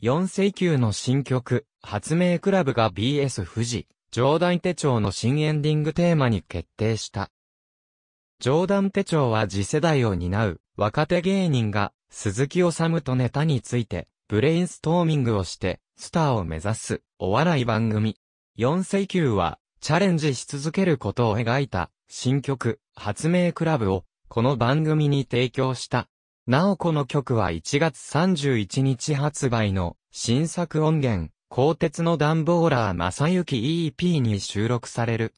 4世紀の新曲、発明クラブが BS 富士、上段手帳の新エンディングテーマに決定した。上段手帳は次世代を担う若手芸人が鈴木治とネタについてブレインストーミングをしてスターを目指すお笑い番組。4世紀はチャレンジし続けることを描いた新曲発明クラブをこの番組に提供した。なおこの曲は1月31日発売の新作音源、鋼鉄のダンボーラー正幸 EP に収録される